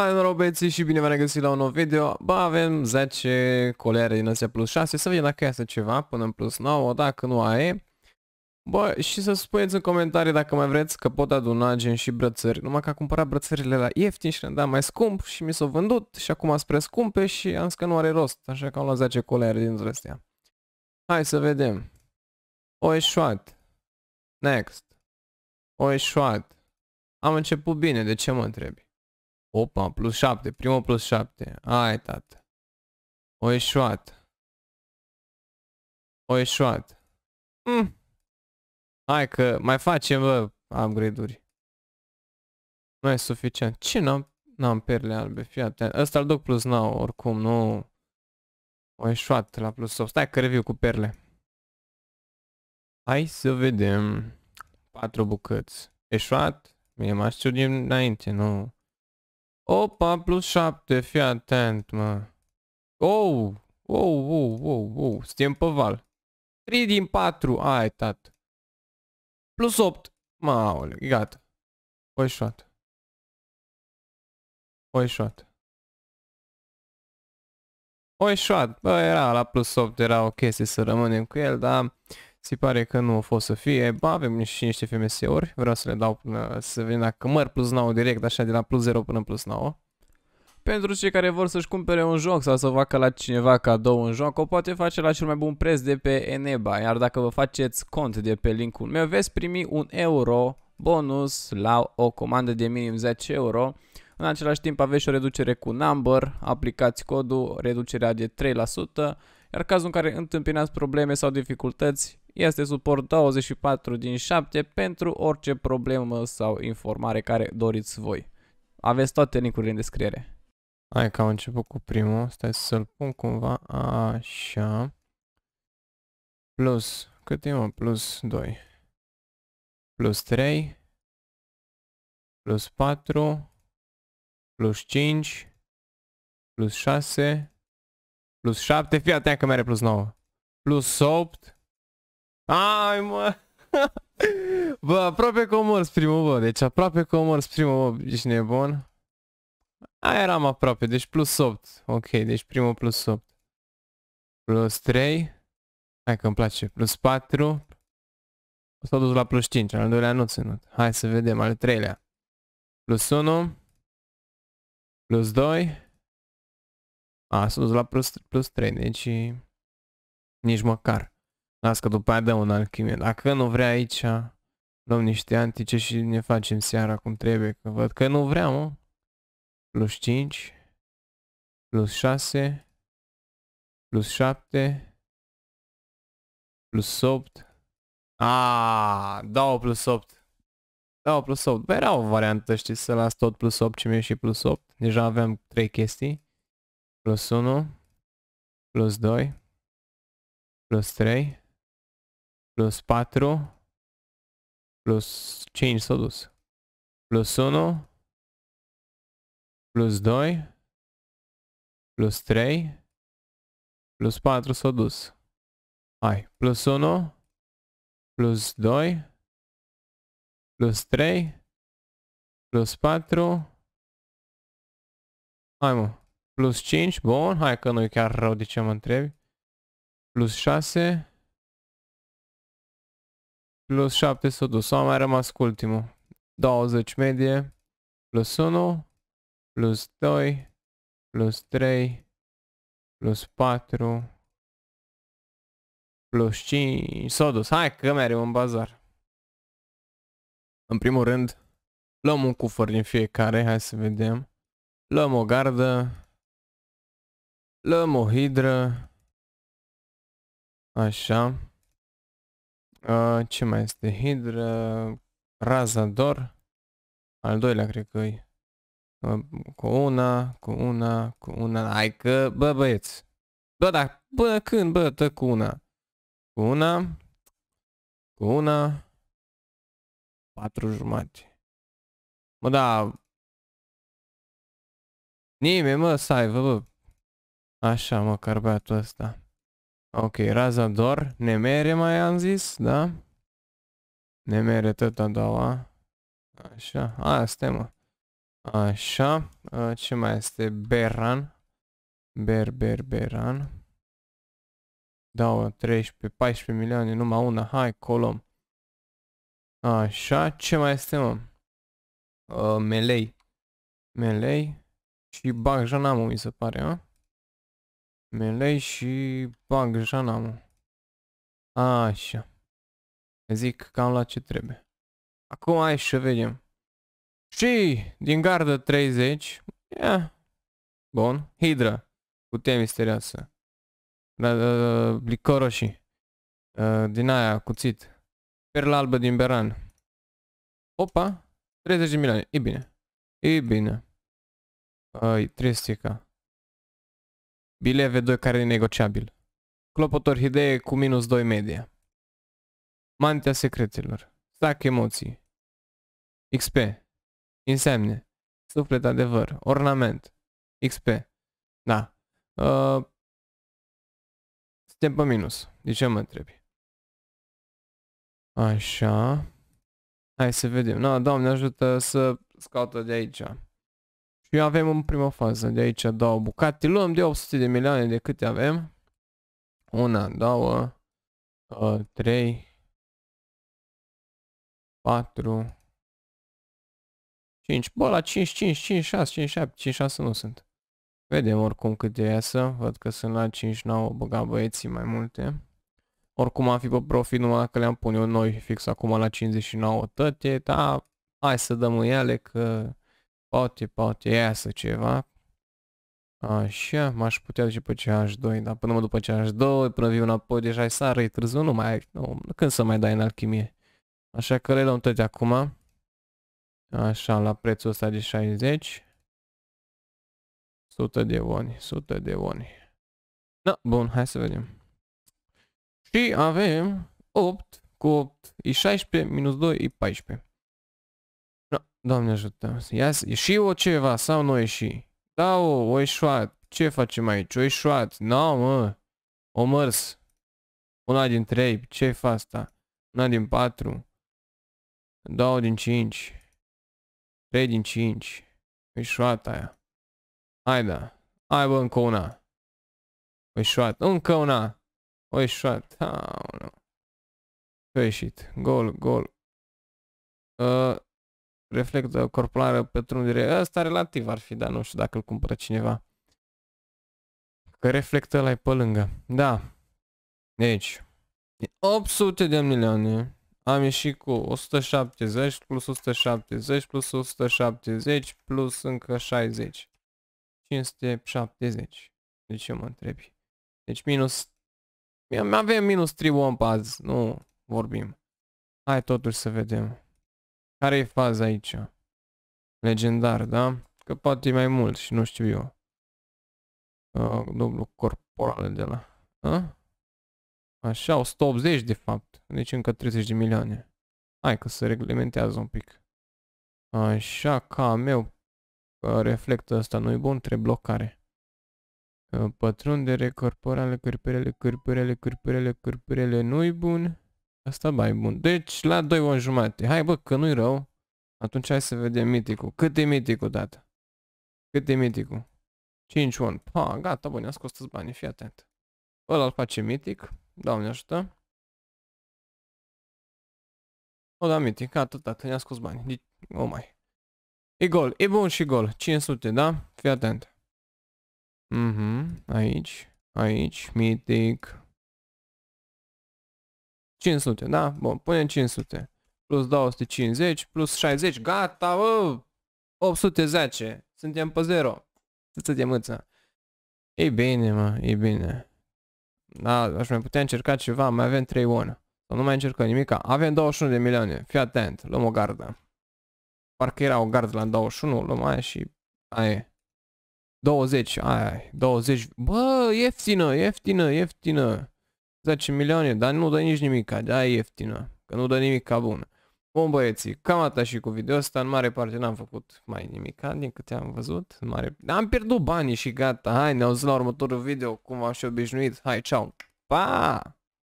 Hai noroc și bine v-am regăsit la un nou video. Ba, avem 10 coleare din astea plus 6, să vedem dacă iasă ceva până în plus 9, dacă nu aia e. Bă, și să spuneți în comentarii dacă mai vreți că pot aduna gen și brățări. Numai că am cumpărat brățările la ieftin și le-am dat mai scump și mi s-au vândut și acum prea scumpe și am zis că nu are rost, așa că am luat 10 coleare din astea. Hai să vedem. O eșuat. Next. O eșuat. Am început bine, de ce mă întrebi? Opa, plus 7. Primul plus 7. Ai, tată. O ieșuat. O ieșuat. Mm. Hai că mai facem, bă, upgrade-uri. Nu e suficient. Ce n-am n-am perle albe? Fii atent. Ăsta l duc plus 9, oricum, nu... O ieșuat la plus 8. Stai că review cu perle. Hai să vedem. 4 bucăți. Eșuat? Mie m-aș înainte, nu... Opa, plus 7, fii atent, mă. Oh, oh, oh, oh, oh, suntem pe val. 3 din 4, ai, tat. Plus 8, mă, aoleu, gata. Oi shot. Oi shot. Oi shot, bă, era la plus 8, era o chestie să rămânem cu el, dar... Se pare că nu a fost să fie. Ba, avem și niște FMS-uri. Vreau să le dau până să vină la cămăr plus 9 direct, așa de la plus 0 până plus 9. Pentru cei care vor să-și cumpere un joc sau să facă la cineva cadou un joc, o poate face la cel mai bun preț de pe Eneba, iar dacă vă faceți cont de pe linkul meu, veți primi un euro bonus la o comandă de minim 10 euro. În același timp aveți și o reducere cu number, aplicați codul, reducerea de 3%, iar cazul în care întâmpinați probleme sau dificultăți, este suport 24 din 7 pentru orice problemă sau informare care doriți voi. Aveți toate linkurile în descriere. Hai că am început cu primul, stai să-l pun cumva așa. Plus, cât e mă? Plus 2. Plus 3. Plus 4. Plus 5. Plus 6 Plus 7, fii atent că mere plus 9. Plus 8. Ai mă! bă, aproape că omor primul, bă. Deci aproape că omor primul, bă. Ești nebun? Aia eram aproape, deci plus 8. Ok, deci primul plus 8. Plus 3. Hai că îmi place. Plus 4. S-a dus la plus 5, al doilea nu ținut. Hai să vedem, al treilea. Plus 1. Plus 2. A, s-a dus la plus, plus 3, deci nici măcar. Las că după aia dăm un alchimie. Dacă nu vrea aici, luăm niște antice și ne facem seara cum trebuie, că văd că nu vrea, mă. Plus 5, plus 6, plus 7, plus 8. A, dau plus 8. Dau plus 8. Bă, era o variantă, știi, să las tot plus 8 ce mi-e și plus 8. Deja aveam 3 chestii plus 1, plus 2, plus 3, plus 4, plus 5 s-a dus, plus 1, plus 2, plus 3, plus 4 s-a dus. Hai, plus 1, plus 2, plus 3, plus 4, hai mă, Plus 5, bun, hai că nu e chiar rău de ce mă întrebi. Plus 6. Plus 7 s-a dus, am mai rămas cu ultimul. 20 medie. Plus 1. Plus 2. Plus 3. Plus 4. Plus 5. S-a dus, hai că mereu în bazar. În primul rând, luăm un cufăr din fiecare, hai să vedem. Luăm o gardă, o hidră. Așa. Ce mai este? Hidră, razador. Al doilea, cred că e. Cu una, cu una, cu una. Hai că, bă, băieți. Bă, dar, până când, bă, tă cu una. Cu una. Cu una. Patru jumate. Mă, da... Nimeni, mă, să aibă, bă. Așa, mă, carbatul ăsta. Ok, razador. Ne nemere mai am zis, da? Nemere tot a doua. Așa, asta mă. Așa, ce mai este? Beran. Ber, ber, beran. Dau 13, 14 milioane, numai una. Hai, colom. Așa, ce mai este, mă? Uh, melei. Melei. Și Bagjan am, mi se pare, mă? Melei și bag, jana, mă. Așa. Zic am la ce trebuie. Acum hai să vedem. Și din gardă 30. Ia. Bun. Hidra. Cutie misterioasă. Da, da, da, Licor roșii. Ă, din aia, cuțit. Perla albă din beran. Opa. 30 de milioane. E bine. E bine. Ai, tristica Bileve 2 care e negociabil. Clopot orhidee cu minus 2 media. Mantea secretelor. Sac emoții. XP. Insemne. Suflet adevăr. Ornament. XP. Da. Uh, suntem pe minus. De ce mă întrebi? Așa. Hai să vedem. Na, no, doamne ajută să scaută de aici. Și avem în prima fază de aici două bucate. Luăm de 800 de milioane de câte avem. Una, două, trei, patru, cinci. Bă, la cinci cinci cinci, șase, cinci, șapte, cinci, șase nu sunt. Vedem oricum câte iasă. Văd că sunt la 5, 9, băga băieții mai multe. Oricum am fi pe profit numai dacă le-am pune eu noi fix acum la 59 tăte, da, hai să dăm în ele că Poate, poate iasă ceva. Așa, m-aș putea duce pe CH2, dar până mă după CH2, până vii înapoi, deja ai sară, e târziu, nu mai ai, nu, când să mai dai în alchimie. Așa că reluăm toate acum. Așa, la prețul ăsta de 60. 100 de oni, 100 de oni. Da, bun, hai să vedem. Și avem 8 cu 8 e 16, minus 2 e 14. Doamne ajută. Ia, și o ceva sau nu ieși? Da, o, o ieșuat. Ce facem aici? O ieșuat. Nu, no, mă. O mărs. Una din trei. ce fa asta? Una din patru. Două din cinci. Trei din cinci. Ieșuat aia. Hai da. Hai bă, încă una. O ieșuat. Încă una. O ieșuat. Ha, no. A ieșit. Gol, gol. Uh, reflectă corporală trundere. ăsta relativ ar fi, dar nu știu dacă îl cumpără cineva. Că reflectă la pe lângă. Da. Deci, 800 de milioane. Am ieșit cu 170 plus 170 plus 170 plus încă 60. 570. De ce mă întrebi? Deci minus... Avem minus 3 womp nu vorbim. Hai totuși să vedem care e faza aici? Legendar, da? Că poate e mai mult și nu știu eu. Uh, dublu corporal de la... Uh? Așa, 180 de fapt. Deci încă 30 de milioane. Hai că se reglementează un pic. Așa, ca meu reflectă asta nu-i bun, trebuie blocare. Pătrundere corporale, cârpurele, cârpurele, cârpurele, cârpurele, nu-i bun. Asta mai bun. Deci la 2 o jumate. Hai bă, că nu-i rău. Atunci hai să vedem miticul. Cât e miticul, tată? Cât e miticul? 5 1. Pa, gata, bun, ne-a scos toți banii, fii atent. Ăla l face mitic. Doamne ajută. O, da, mitic, gata, tată, ne-a scos banii. O mai. E gol, e bun și gol. 500, da? Fii atent. Mhm, mm aici, aici, mitic. 500, da? Bun, punem 500. Plus 250, plus 60, gata, bă! 810. Suntem pe 0. Să de mâță. E bine, mă, e bine. Da, aș mai putea încerca ceva, mai avem 3 1. Sau nu mai încercăm nimic. Avem 21 de milioane, fii atent, luăm o gardă. Parcă era o gardă la 21, luăm aia și aia 20, aia 20. Bă, ieftină, ieftină, ieftină. 10 milioane, dar nu dă nici nimica, da, e ieftină, că nu dă ca bună. Bun băieții, cam atât și cu video ăsta, în mare parte n-am făcut mai nimic din câte am văzut, în mare... am pierdut banii și gata, hai, ne auzim la următorul video, cum v-am și obișnuit, hai, ceau, pa!